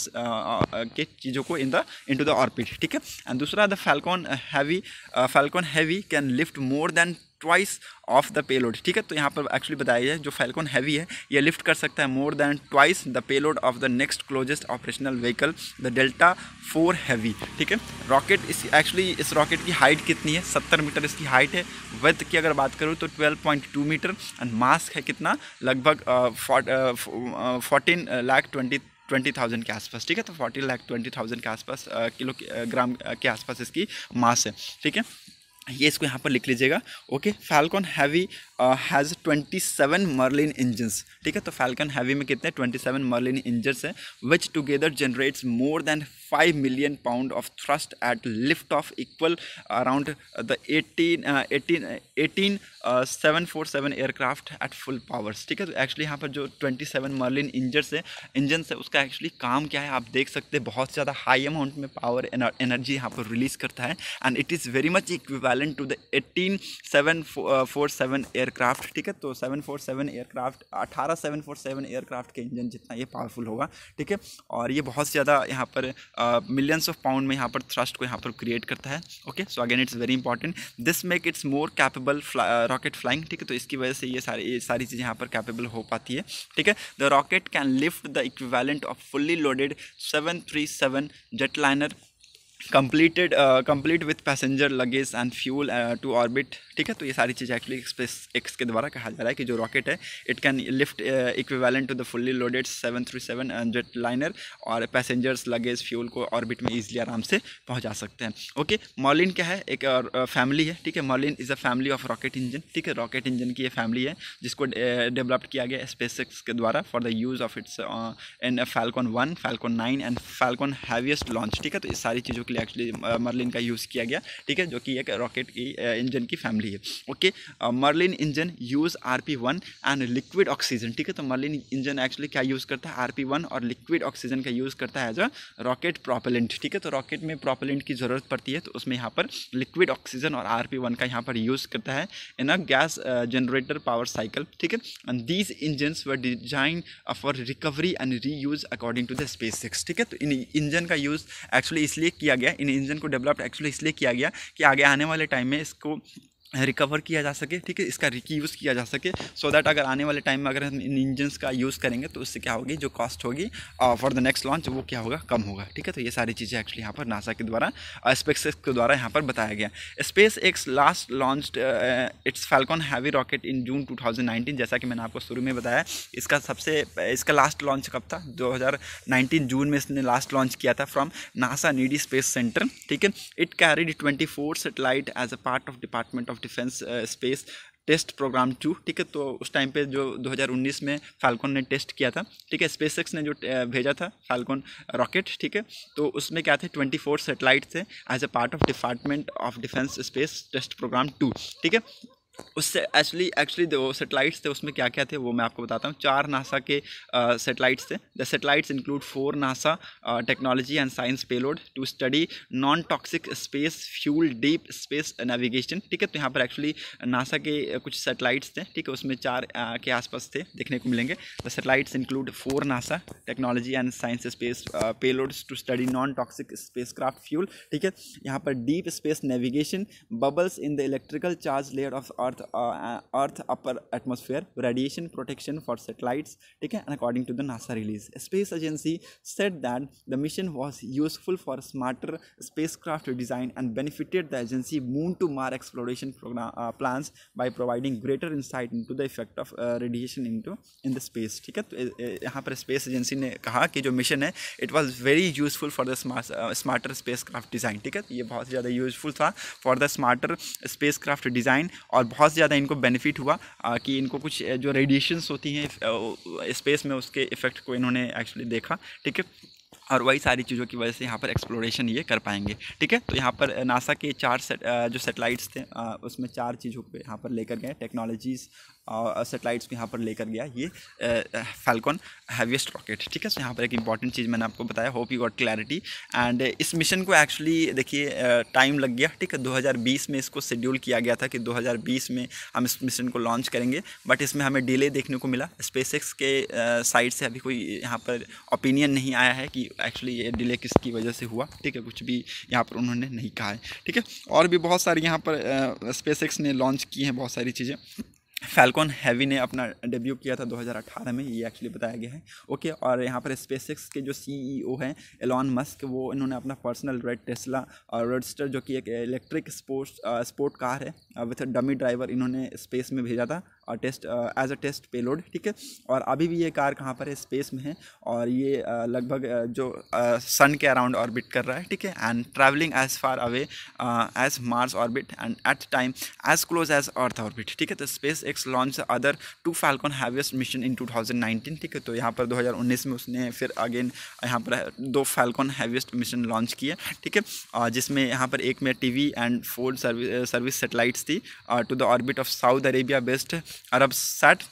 Speaker 1: के चीज़ों को in the into the orbit ठीक है एंड दूसरा the Falcon Heavy Falcon Heavy can lift more than twice of the payload ठीक है तो यहाँ पर एक्चुअली बताया जाए जो फैलकॉन हैवी है ये लिफ्ट कर सकता है more than twice the payload of the next closest operational vehicle the Delta four Heavy ठीक है रॉकेट इस एक्चुअली इस रॉकेट की हाइट कितनी है सत्तर मीटर इसकी हाइट है वेथ की अगर बात करूँ तो twelve point two metre and mass है कितना लगभग fourteen lakh twenty twenty thousand के आसपास ठीक है तो फोर्टी लाख ट्वेंटी थाउजेंड के आसपास किलो ग्राम के आसपास इसकी मास है ठीक है ये इसको यहाँ पर लिख लीजिएगा okay Falcon Heavy has twenty seven Merlin engines ठीक है तो फैलकॉन हैवी में कितने ट्वेंटी सेवन मर्लिन इंजन्स हैं which together generates more than five million pound of thrust at lift off equal around the eighteen eighteen eighteen seven four seven aircraft at full powers ठीक है तो actually यहाँ पर जो twenty seven Merlin engine से engine से उसका actually काम क्या है आप देख सकते हैं बहुत ज़्यादा हाई अमाउंट में पावर एनर्जी यहाँ पर रिलीज करता है and it is very much equivalent to the eighteen seven four seven aircraft ठीक है तो सेवन फोर सेवन एयरक्राफ्ट अठारह सेवन फोर सेवन एयरक्राफ्ट के इंजन जितना ये पावरफुल होगा ठीक है और ये बहुत ज़्यादा यहाँ पर मिलियंस ऑफ पाउंड में यहाँ पर थ्रस्ट को यहाँ पर क्रिएट करता है okay so again it's very important this make it's more capable rocket flying ठीक है तो इसकी वजह से ये सारी ये सारी चीज़ें यहाँ पर कैपेबल हो पाती है ठीक है the rocket can lift the equivalent of fully loaded seven three seven jetliner completed complete with passenger luggage and fuel to orbit ठीक है तो ये सारी चीज़ें एक्चुअली स्पेस एक्स के द्वारा कहा जा रहा है कि जो रॉकेट है it can lift equivalent to the fully loaded seven three seven jetliner और पैसेंजर्स लगेज फ्यूल को ऑर्बिट में ईजिली आराम से पहुँचा सकते हैं ओके मॉलिन क्या है एक फैमिली uh, है ठीक है Merlin is a family of rocket engine ठीक है रॉकेट इंजन की ये फैमिली है जिसको डेवलप्ड uh, किया गया स्पेस एक्स के द्वारा for the use of its in Falcon one Falcon nine and Falcon heaviest launch ठीक है तो इस सारी चीज़ों की के लिए एक्चुअली मर्लिन uh, का यूज़ किया गया ठीक है जो कि एक रॉकेट की इंजन uh, की फैमिली है okay Merlin engine use R P one and liquid oxygen ठीक है तो मर्लिन इंजन एक्चुअली क्या यूज़ करता है आर पी वन और लिक्विड ऑक्सीजन का यूज़ करता है एज अ रॉकेट प्रॉपलेंट ठीक है तो रॉकेट में प्रॉपलेंट की ज़रूरत पड़ती है तो उसमें यहाँ पर लिक्विड ऑक्सीजन और आर पी वन का यहाँ पर यूज़ करता है in a gas generator power cycle ठीक है and these engines were design for recovery and reuse according to the SpaceX ठीक है तो इन इंजन का यूज़ एक्चुअली इसलिए किया गया इन इंजन को डेवलप्ड एक्चुअली इसलिए किया गया कि आगे आने वाले टाइम में इसको रिकवर किया जा सके ठीक है इसका रिक्यूज़ किया जा सके सो so दैट अगर आने वाले टाइम में अगर हम इन इंजन्स का यूज़ करेंगे तो उससे क्या होगी जो कॉस्ट होगी फॉर द नेक्स्ट लॉन्च वो क्या होगा कम होगा ठीक है तो ये सारी चीज़ें एक्चुअली यहाँ पर नासा के द्वारा स्पेक्स uh, के द्वारा यहाँ पर बताया गया SpaceX last launch its Falcon Heavy rocket in June two जैसा कि मैंने आपको शुरू में बताया इसका सबसे इसका लास्ट लॉन्च कब था दो जून में इसने लास्ट लॉन्च किया था from NASA Kennedy Space Center ठीक है it carried twenty four satellite as a part of Department of Defense Space Test Program two ठीक है तो उस टाइम पे जो 2019 में फाल्कन ने टेस्ट किया था ठीक है स्पेसएक्स ने जो uh, भेजा था फाल्कन रॉकेट ठीक है तो उसमें क्या थे 24 सेटेलाइट थे as a part of Department of Defense Space Test Program two ठीक है उससे एक्चुअली एक्चुअली जो सेटेलाइट्स थे उसमें क्या क्या थे वो मैं आपको बताता हूँ चार नासा के सेटेलाइट्स थे the satellites include four NASA technology and science payload to study non toxic space fuel deep space navigation ठीक है तो यहाँ पर एक्चुअली नासा के कुछ सेटेलाइट्स थे ठीक है उसमें चार uh, के आसपास थे देखने को मिलेंगे the satellites include four NASA technology and science space payloads to study non toxic spacecraft fuel ठीक है यहाँ पर deep space navigation bubbles in the electrical charge layer of earth earth upper atmosphere radiation protection for satellites ठीक है and according to the NASA release space agency said that the mission was useful for smarter spacecraft design and benefited the agency moon to मार exploration programme plans by providing greater insight into the effect of radiation into in the space ठीक है तो यहाँ पर space agency ने कहा कि जो मिशन है it was very useful for the smarter spacecraft design ठीक है तो ये बहुत ज़्यादा यूजफुल था for the smarter spacecraft design और बहुत ज़्यादा इनको बेनिफिट हुआ कि इनको कुछ जो रेडिएशंस होती हैं स्पेस में उसके इफ़ेक्ट को इन्होंने एक्चुअली देखा ठीक है और वही सारी चीज़ों की वजह से यहाँ पर एक्सप्लोरेशन ये कर पाएंगे ठीक है तो यहाँ पर नासा के चार सेट, जो सेटेलाइट्स थे उसमें चार चीज़ों को यहाँ पर लेकर गए टेक्नोलॉजीज़ और सेटेलाइट्स को यहाँ पर लेकर गया ये फैलकॉन हैवीएस्ट रॉकेट ठीक है सो यहाँ पर एक इंपॉर्टेंट चीज़ मैंने आपको बताया होप यू गॉट क्लैरिटी एंड इस मिशन को एक्चुअली देखिए टाइम लग गया ठीक है 2020 में इसको शेड्यूल किया गया था कि 2020 में हम इस मिशन को लॉन्च करेंगे बट इसमें हमें डिले देखने को मिला स्पेस के साइड से अभी कोई यहाँ पर ओपिनियन नहीं आया है कि एक्चुअली ये डिले किसकी वजह से हुआ ठीक है कुछ भी यहाँ पर उन्होंने नहीं कहा है ठीक है और भी बहुत सारी यहाँ पर स्पेसएक्स ने लॉन्च की हैं बहुत सारी चीज़ें फैलकॉन हैवी ने अपना डेब्यू किया था 2018 में ये एक्चुअली बताया गया है ओके और यहाँ पर स्पेसएक्स के जो सीईओ e हैं एलॉन मस्क वो इन्होंने अपना पर्सनल रेड टेस्ला और रजिस्टर जो कि एक इलेक्ट्रिक स्पोर्ट्स स्पोर्ट कार है विथ डमी ड्राइवर इन्होंने स्पेस में भेजा था और test as a test payload ठीक है और अभी भी ये कार कहाँ पर है स्पेस में है और ये लगभग जो सन के अराउंड ऑर्बिट कर रहा है ठीक है and travelling as far away as Mars orbit and at time as close as earth orbit ठीक है तो SpaceX launch other two Falcon heaviest mission in 2019 ठीक है तो यहाँ पर 2019 में उसने फिर अगेन यहाँ पर दो फैलकॉन हैवियस्ट मिशन लॉन्च किया ठीक है जिसमें यहाँ पर एक में T and four service service satellites थी to the orbit of South Arabia based Arabsat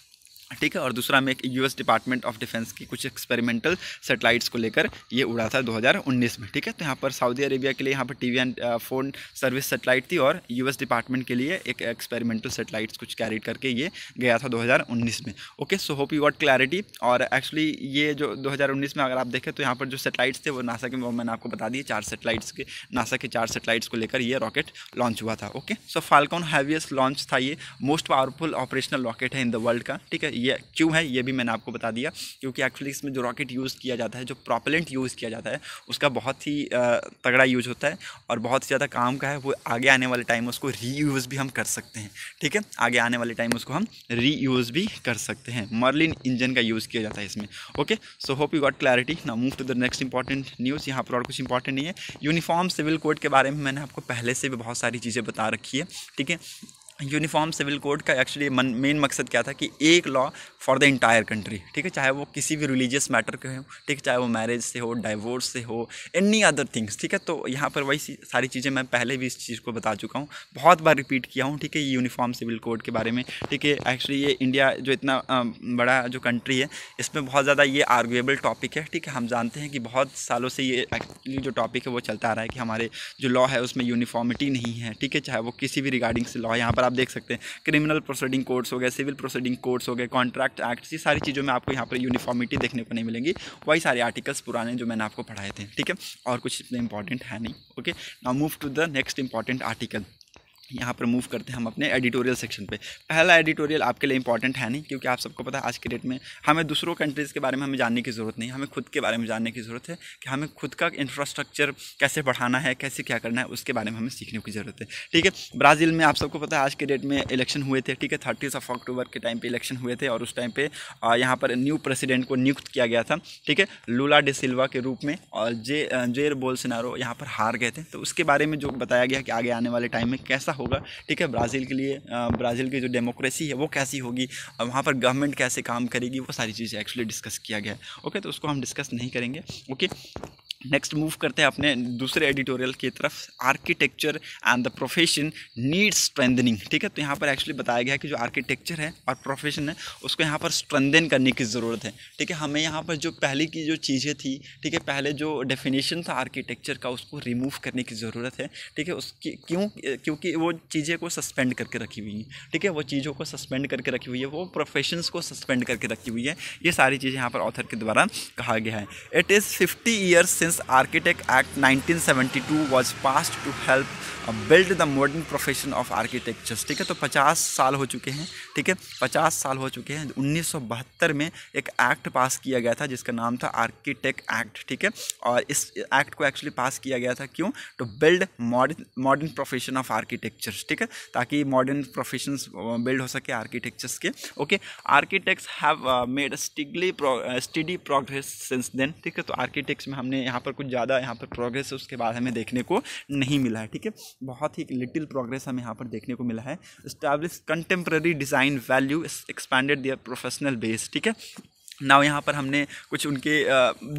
Speaker 1: ठीक है और दूसरा में एक यूएस डिपार्टमेंट ऑफ डिफेंस की कुछ एक्सपेरिमेंटल सेटेलाइट्स को लेकर ये उड़ा था 2019 में ठीक है तो यहाँ पर सऊदी अरेबिया के लिए यहाँ पर TV and phone service satellite थी और यूएस डिपार्टमेंट के लिए एक एक्सपेरिमेंटल सेटेलाइट्स कुछ कैरी करके ये गया था 2019 में okay so hope you got clarity और एक्चुअली ये जो दो में अगर आप देखें तो यहाँ पर जो सेटेलाइट्स थे वो नासा के वो मैंने आपको बता दिए चार सेटेलाइट्स के नासा के चार सेटेलाइट्स को लेकर ये रॉकेट लॉन्च हुआ था okay so Falcon heaviest launch था ये मोस्ट पावरफुल ऑपरेशनल रॉकेट है इन द वर्ल्ड का ठीक है ये क्यों है ये भी मैंने आपको बता दिया क्योंकि एक्चुअली इसमें जो रॉकेट यूज़ किया जाता है जो प्रॉपलेंट यूज़ किया जाता है उसका बहुत ही तगड़ा यूज होता है और बहुत ही ज़्यादा काम का है वो आगे आने वाले टाइम उसको रीयूज़ भी हम कर सकते हैं ठीक है आगे आने वाले टाइम उसको हम रीयूज़ भी कर सकते हैं मर्लिन इंजन का यूज़ किया जाता है इसमें okay so hope you got clarity ना move to the next important news यहाँ पर और कुछ इंपॉर्टेंट नहीं है यूनिफॉर्म सिविल कोड के बारे में मैंने आपको पहले से भी बहुत सारी चीज़ें बता रखी है ठीक है यूनिफॉर्म सिविल कोड का एक्चुअली मेन मकसद क्या था कि एक law for the entire country ठीक है चाहे वो किसी भी रिलीजियस मैटर के हो ठीक है चाहे वो मैरिज से हो डाइवोर्स से हो एनी अदर थिंग्स ठीक है तो यहाँ पर वही सारी चीज़ें मैं पहले भी इस चीज़ को बता चुका हूँ बहुत बार रिपीट किया हूँ ठीक है ये यूनिफॉर्म सिविल कोड के बारे में ठीक है एक्चुअली ये इंडिया जो इतना बड़ा जो कंट्री है इसमें बहुत ज़्यादा ये आर्गुएबल टॉपिक है ठीक है हम जानते हैं कि बहुत सालों से ये एक्चुअली जो टॉपिक है वो चलता आ रहा है कि हमारे जो लॉ है उसमें यूनिफॉर्मिटी नहीं है ठीक है चाहे वो किसी भी रिगार्डिंग से लॉ यहाँ पर आप देख सकते हैं क्रिमिनल प्रोसीडिंग कोर्ट्स हो गए सिविल प्रोसीडिंग कोर्ट्स हो गए कॉन्ट्रैक्ट एक्ट ये सारी चीज़ों में आपको यहाँ पर यूनिफॉर्मिटी देखने को नहीं मिलेंगी वही सारे आर्टिकल्स पुराने जो मैंने आपको पढ़ाए थे ठीक है और कुछ इतने इंपॉर्टेंट है नहीं okay now move to the next important article यहाँ पर मूव करते हैं हम अपने एडिटोरियल सेक्शन पे पहला एडिटोरियल आपके लिए इंपॉर्टेंट है नहीं क्योंकि आप सबको पता है आज के डेट में हमें दूसरों कंट्रीज़ के बारे में हमें जानने की ज़रूरत नहीं हमें खुद के बारे में जानने की ज़रूरत है कि हमें खुद का इंफ्रास्ट्रक्चर कैसे बढ़ाना है कैसे क्या करना है उसके बारे में हमें सीखने की ज़रूरत है ठीक है ब्राज़ील में आप सबको पता है आज के डेट में इलेक्शन हुए थे ठीक है थर्टीज ऑफ अक्टूबर के टाइम पर इलेक्शन हुए थे और उस टाइम पर यहाँ पर न्यू प्रेसिडेंट को नियुक्त किया गया था ठीक है लूला डे सिल्वा के रूप में और जे जेर बोल सिनारो यहाँ पर हार गए थे तो उसके बारे में जो बताया गया कि आगे आने वाले टाइम में कैसा होगा ठीक है ब्राज़ील के लिए ब्राज़ील की जो डेमोक्रेसी है वो कैसी होगी वहाँ पर गवर्नमेंट कैसे काम करेगी वो सारी चीज़ें एक्चुअली डिस्कस किया गया है ओके तो उसको हम डिस्कस नहीं करेंगे ओके नेक्स्ट मूव करते हैं अपने दूसरे एडिटोरियल की तरफ architecture and the profession need strengthening ठीक है तो यहाँ पर एक्चुअली बताया गया है कि जो आर्किटेक्चर है और प्रोफेशन है उसको यहाँ पर स्ट्रेंदन करने की ज़रूरत है ठीक है हमें यहाँ पर जो पहले की जो चीज़ें थी ठीक है पहले जो डेफिनेशन था आर्किटेक्चर का उसको रिमूव करने की ज़रूरत है ठीक है उसकी क्यों क्योंकि वो चीज़ें को सस्पेंड करके रखी हुई हैं ठीक है वो चीज़ों को सस्पेंड करके रखी हुई है वो प्रोफेशन को सस्पेंड करके रखी हुई है ये सारी चीज़ें यहाँ पर ऑथर के द्वारा कहा गया है it is fifty years Indians Architect Act 1972 was passed to help build the modern profession of architectures ठीक है तो 50 साल हो चुके हैं ठीक है 50 साल हो चुके हैं 1972 में एक एक्ट पास किया गया था जिसका नाम था आर्किटेक्ट एक्ट ठीक है और इस एक्ट को एक्चुअली पास किया गया था क्यों to build modern modern profession of architectures ठीक है ताकि मॉडर्न प्रोफेशन बिल्ड हो सके आर्किटेक्चर्स के okay architects have made steadily study progress since then ठीक है तो आर्किटेक्ट्स में हमने यहाँ पर कुछ ज़्यादा यहाँ पर प्रोग्रेस उसके बाद हमें देखने को नहीं मिला है ठीक है बहुत ही लिटिल प्रोग्रेस हमें यहाँ पर देखने को मिला है establish contemporary design value expanded their professional base ठीक है नाव यहाँ पर हमने कुछ उनके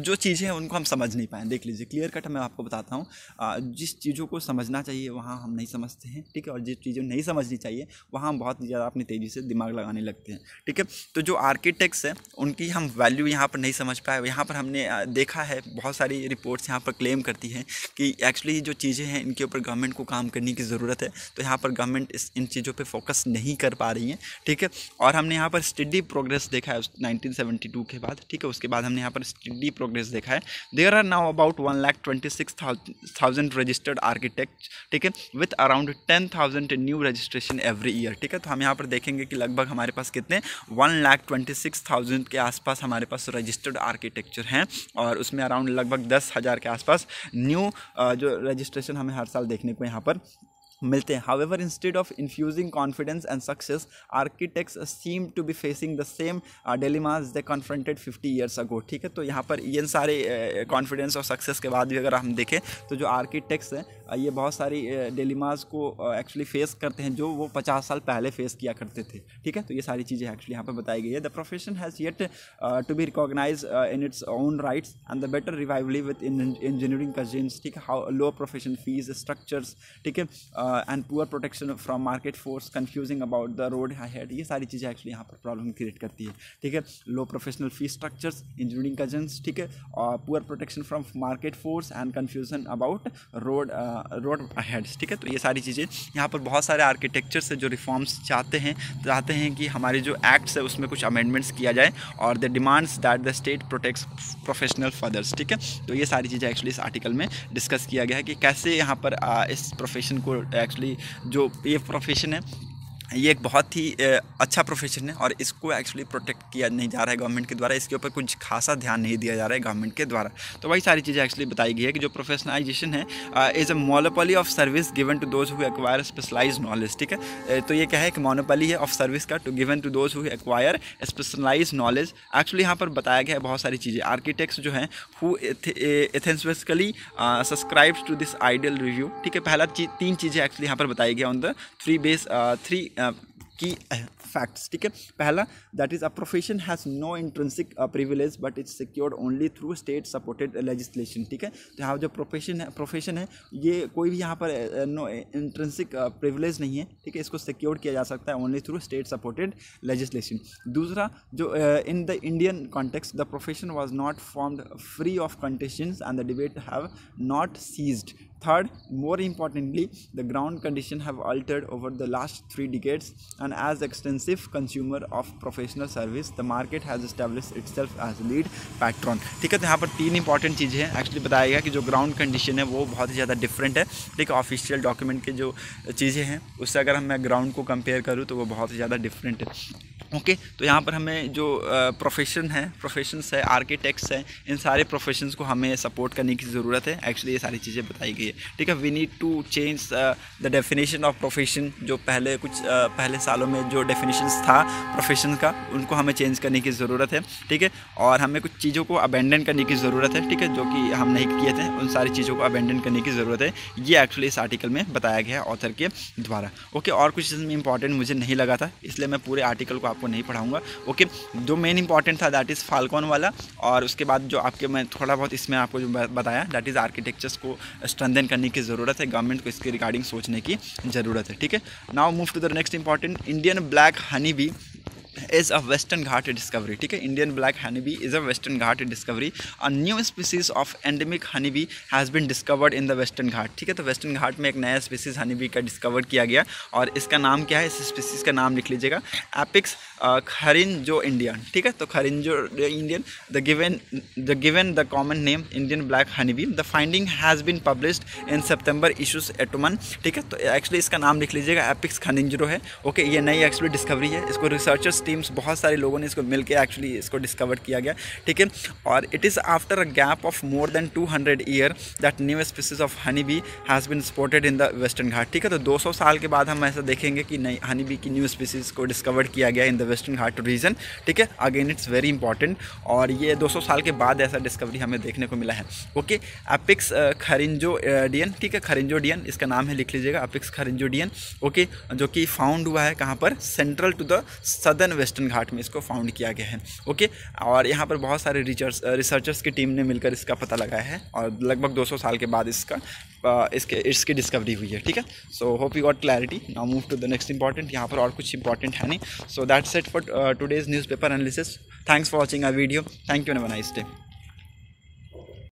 Speaker 1: जो चीज़ें हैं उनको हम समझ नहीं पाए देख लीजिए क्लियर कट मैं आपको बताता हूँ जिस चीज़ों को समझना चाहिए वहाँ हम नहीं समझते हैं ठीक है और जिस चीज़ें नहीं समझनी चाहिए वहाँ हम बहुत ज़्यादा अपनी तेज़ी से दिमाग लगाने लगते हैं ठीक है तो जो आर्किटेक्ट्स हैं उनकी हम वैल्यू यहाँ पर नहीं समझ पाए यहाँ पर हमने देखा है बहुत सारी रिपोर्ट्स यहाँ पर क्लेम करती हैं कि एक्चुअली जो चीज़ें हैं इनके ऊपर गवर्नमेंट को काम करने की ज़रूरत है तो यहाँ पर गवर्नमेंट इस इन चीज़ों पर फोकस नहीं कर पा रही है ठीक है और हमने यहाँ पर स्टडी प्रोग्रेस देखा है नाइनटीन टू के बाद ठीक है उसके बाद हमने यहाँ पर स्टडी प्रोग्रेस देखा है there are now about one lakh twenty six thousand registered architect ठीक है with around ten thousand new registration every year ठीक है तो हम यहाँ पर देखेंगे कि लगभग हमारे पास कितने one lakh twenty six thousand के आसपास हमारे पास रजिस्टर्ड आर्किटेक्चर हैं और उसमें अराउंड लगभग दस हज़ार के आसपास न्यू जो रजिस्ट्रेशन हमें हर साल देखने को यहाँ पर मिलते हैं however instead of infusing confidence and success architects seem to be facing the same dilemmas they confronted fifty years ago ठीक है तो यहाँ पर इन सारे कॉन्फिडेंस uh, और सक्सेस के बाद भी अगर हम देखें तो जो आर्किटेक्ट्स हैं uh, ये बहुत सारी डेलीमाज uh, को एक्चुअली फेस करते हैं जो वो पचास साल पहले फेस किया करते थे ठीक है तो ये सारी चीज़ें एक्चुअली यहाँ पर बताई गई है the profession has yet to be recognise in its own rights and the better rivalry with engineering cousins ठीक है how low profession fees structures ठीक है and poor protection from market force confusing about the road head ये सारी चीज़ें actually यहाँ पर problem create करती है ठीक है low professional fee structures engineering cousins ठीक है और poor protection from market force and confusion about road road heads ठीक है तो ये सारी चीज़ें यहाँ पर बहुत सारे आर्किटेक्चर से जो रिफॉर्म्स चाहते हैं चाहते हैं कि हमारे जो एक्ट्स है उसमें कुछ अमेंडमेंट्स किया जाए और the demands that the state protects professional fathers ठीक है तो ये सारी चीज़ें एक्चुअली इस आर्टिकल में डिस्कस किया गया है कि कैसे यहाँ पर uh, इस प्रोफेशन को uh, एक्चुअली जो ये प्रोफेशन है ये एक बहुत ही अच्छा प्रोफेशन है और इसको एक्चुअली प्रोटेक्ट किया नहीं जा रहा है गवर्नमेंट के द्वारा इसके ऊपर कुछ खासा ध्यान नहीं दिया जा रहा है गवर्नमेंट के द्वारा तो वही सारी चीज़ें एक्चुअली बताई गई है कि जो प्रोफेशनलाइजेशन है is a monopoly of service given to those who acquire specialise knowledge ठीक है तो ये क्या है कि मोनोपोली है ऑफ सर्विस का to given to those who acquire specialise knowledge actually यहाँ पर बताया गया है बहुत सारी चीज़ें आर्किटेक्ट्स जो हैं who enthusiastically subscribes to this ideal review ठीक है पहला चीज तीन चीज़ें एक्चुअली यहाँ पर बताई गई on the three base three key facts ठीक है पहला that is a profession has no intrinsic privilege but it's secured only through state supported legislation ठीक है तो यहाँ जो प्रोफेशन है प्रोफेशन है ये कोई भी यहाँ पर नो इंट्रेंसिक प्रिविलेज नहीं है ठीक है इसको सिक्योर किया जा सकता है only through state supported legislation दूसरा जो in the Indian context the profession was not formed free of contention and the debate have not ceased Third, more importantly, the ground condition have altered over the last three decades and as extensive consumer of professional service, the market has established itself as lead patron. theek hai तो यहाँ पर तीन important चीज़ें हैं actually बताया गया कि जो ग्राउंड कंडीशन है वो बहुत ही ज़्यादा डिफरेंट है ठीक है ऑफिशियल डॉक्यूमेंट के जो चीज़ें हैं उससे अगर हम मैं ग्राउंड को कंपेयर करूँ तो वो बहुत ही ज़्यादा डिफरेंट है ओके okay, तो यहाँ पर हमें जो प्रोफेशन है प्रोफेशंस है आर्किटेक्ट्स हैं इन सारे प्रोफेशंस को हमें सपोर्ट करने की ज़रूरत है एक्चुअली ये सारी चीज़ें बताई गई है चाहिए ठीक है we need to change the definition of profession जो पहले कुछ uh, पहले सालों में जो डेफिनेशन था प्रोफेशन का उनको हमें चेंज करने की ज़रूरत है ठीक है और हमें कुछ चीज़ों को अबेंडन करने की ज़रूरत है ठीक है जो कि हम नहीं किए थे उन सारी चीज़ों को अबेंडन करने की ज़रूरत है ये एक्चुअली इस आर्टिकल में बताया गया है ऑथर के द्वारा ओके और कुछ चीज इंपॉर्टेंट मुझे नहीं लगा था इसलिए मैं पूरे आर्टिकल को आपको नहीं पढ़ाऊँगा ओके जो मेन इंपॉर्टेंट था दैट इज़ फाल्कॉन वाला और उसके बाद जो आपके मैं थोड़ा बहुत इसमें आपको जो बताया दैट इज़ आर्किटेक्चर्स को स्ट्रेंथन अध्ययन करने की ज़रूरत है गवर्नमेंट को इसके रिगार्डिंग सोचने की ज़रूरत है ठीक है now move to the next important Indian black honey bee is a Western Ghat discovery ठीक है Indian black honey bee is a Western Ghat discovery a new species of endemic honey bee has been discovered in the Western Ghat ठीक है तो Western Ghat में एक नया species honey bee का discover किया गया और इसका नाम क्या है इस स्पीसीज का नाम लिख लीजिएगा एपिक्स खरिन जो इंडियन ठीक है तो खरिन जो Indian the given the given the common name Indian black honey bee the finding has been published in September issues Entomon ठीक है तो एक्चुअली इसका नाम लिख लीजिएगा एपिक्स खनिंजरो है ओके ये नई एक्चुअली डिस्कवरी है इसको रिसर्चर्स टीम्स बहुत सारे लोगों ने इसको मिलकर एक्चुअली इसको डिस्कवर किया गया ठीक है और it is after a gap of more than 200 year that new species of honey bee has been spotted in the Western Ghat ठीक है तो 200 साल के बाद हम ऐसा देखेंगे कि नई हनी बी की न्यू स्पीसीज को डिस्कवर किया गया in the Western Ghat region ठीक है अगेन इट्स वेरी इंपॉर्टेंट और ये 200 साल के बाद ऐसा डिस्कवरी हमें देखने को मिला है ओके एपिक्स खरिंजो डियन ठीक है खरिंजो डियन इसका नाम है लिख लीजिएगा एपिक्स खरिंजो डियन ओके जो कि फाउंड हुआ है कहाँ पर central to the southern eastern Western Ghat में इसको फाउंड किया गया है ओके और यहाँ पर बहुत सारे रिचर्स रिसर्चर्स uh, की टीम ने मिलकर इसका पता लगाया है और लगभग 200 साल के बाद इसका uh, इसके इसकी डिस्कवरी हुई है ठीक है so hope you got clarity now move to the next important यहाँ पर और कुछ इंपॉर्टेंट है नहीं so that set for today's newspaper analysis thanks for watching our video thank you nice day